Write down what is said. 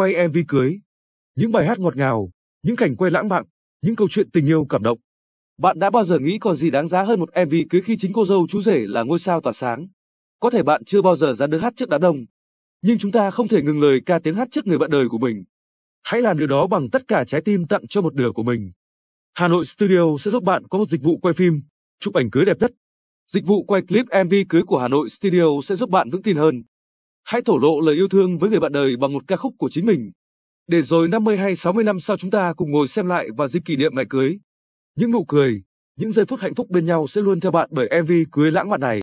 quay MV cưới, những bài hát ngọt ngào, những cảnh quay lãng mạn, những câu chuyện tình yêu cảm động. Bạn đã bao giờ nghĩ còn gì đáng giá hơn một MV cưới khi chính cô dâu chú rể là ngôi sao tỏa sáng? Có thể bạn chưa bao giờ ra đứng hát trước đám đông, nhưng chúng ta không thể ngừng lời ca tiếng hát trước người bạn đời của mình. Hãy làm điều đó bằng tất cả trái tim tặng cho một nửa của mình. Hà Nội Studio sẽ giúp bạn có một dịch vụ quay phim, chụp ảnh cưới đẹp nhất. Dịch vụ quay clip MV cưới của Hà Nội Studio sẽ giúp bạn vững tin hơn. Hãy thổ lộ lời yêu thương với người bạn đời bằng một ca khúc của chính mình. Để rồi 50 hay 60 năm sau chúng ta cùng ngồi xem lại và dịp kỷ niệm ngày cưới. Những nụ cười, những giây phút hạnh phúc bên nhau sẽ luôn theo bạn bởi MV cưới lãng mạn này.